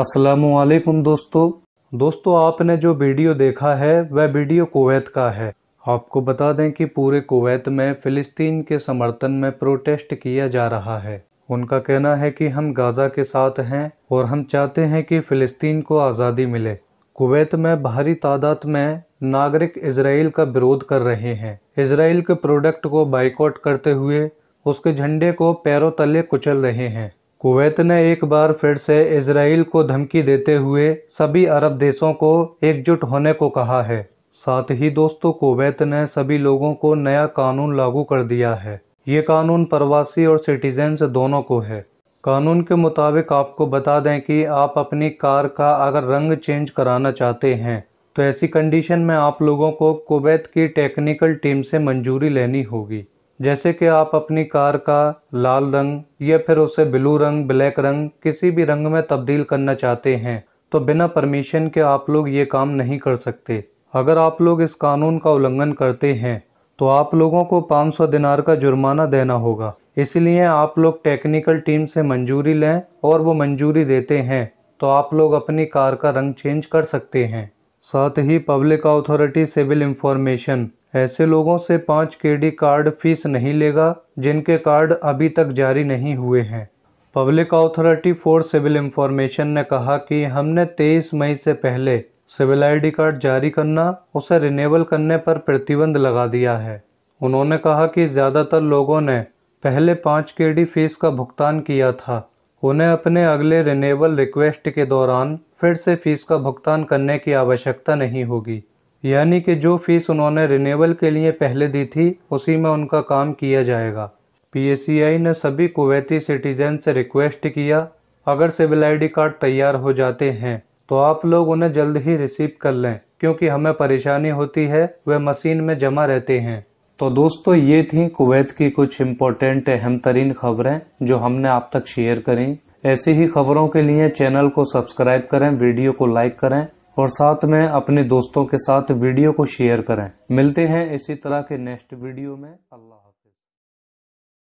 असलकुम दोस्तों दोस्तों आपने जो वीडियो देखा है वह वीडियो कुवैत का है आपको बता दें कि पूरे कुवैत में फ़िलिस्तीन के समर्थन में प्रोटेस्ट किया जा रहा है उनका कहना है कि हम गाज़ा के साथ हैं और हम चाहते हैं कि फ़िलिस्तीन को आज़ादी मिले कुवैत में भारी तादाद में नागरिक इसराइल का विरोध कर रहे हैं इसराइल के प्रोडक्ट को बाइकआउट करते हुए उसके झंडे को पैरों तले कुचल रहे हैं कुवैत ने एक बार फिर से इसराइल को धमकी देते हुए सभी अरब देशों को एकजुट होने को कहा है साथ ही दोस्तों कुवैत ने सभी लोगों को नया कानून लागू कर दिया है ये कानून प्रवासी और सिटीजन्स दोनों को है कानून के मुताबिक आपको बता दें कि आप अपनी कार का अगर रंग चेंज कराना चाहते हैं तो ऐसी कंडीशन में आप लोगों को कुवैत की टेक्निकल टीम से मंजूरी लेनी होगी जैसे कि आप अपनी कार का लाल रंग या फिर उसे ब्लू रंग ब्लैक रंग किसी भी रंग में तब्दील करना चाहते हैं तो बिना परमिशन के आप लोग ये काम नहीं कर सकते अगर आप लोग इस कानून का उल्लंघन करते हैं तो आप लोगों को 500 दिनार का जुर्माना देना होगा इसलिए आप लोग टेक्निकल टीम से मंजूरी लें और वो मंजूरी देते हैं तो आप लोग अपनी कार का रंग चेंज कर सकते हैं साथ ही पब्लिक अथॉरिटी सिविल इंफॉर्मेशन ऐसे लोगों से पाँच डी कार्ड फीस नहीं लेगा जिनके कार्ड अभी तक जारी नहीं हुए हैं public authority for civil information ने कहा कि हमने 23 मई से पहले सिविल आईडी कार्ड जारी करना उसे रिनेबल करने पर प्रतिबंध लगा दिया है उन्होंने कहा कि ज़्यादातर लोगों ने पहले पाँच के फीस का भुगतान किया था उन्हें अपने अगले रिनेबल रिक्वेस्ट के दौरान फिर से फीस का भुगतान करने की आवश्यकता नहीं होगी यानी कि जो फ़ीस उन्होंने रिनेवल के लिए पहले दी थी उसी में उनका काम किया जाएगा पीएसीआई ने सभी कुवैती सिटीजन से रिक्वेस्ट किया अगर सिविल आईडी कार्ड तैयार हो जाते हैं तो आप लोग उन्हें जल्द ही रिसीव कर लें क्योंकि हमें परेशानी होती है वे मशीन में जमा रहते हैं तो दोस्तों ये थी कुवैत की कुछ इम्पोर्टेंट अहम तरीन खबरें जो हमने आप तक शेयर करी ऐसी ही खबरों के लिए चैनल को सब्सक्राइब करें वीडियो को लाइक करें और साथ में अपने दोस्तों के साथ वीडियो को शेयर करें मिलते हैं इसी तरह के नेक्स्ट वीडियो में अल्लाह